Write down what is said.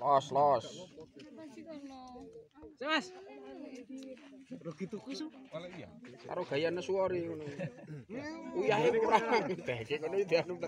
los los mas rugi tuku su karo gayane suwari ngono uyahe kurang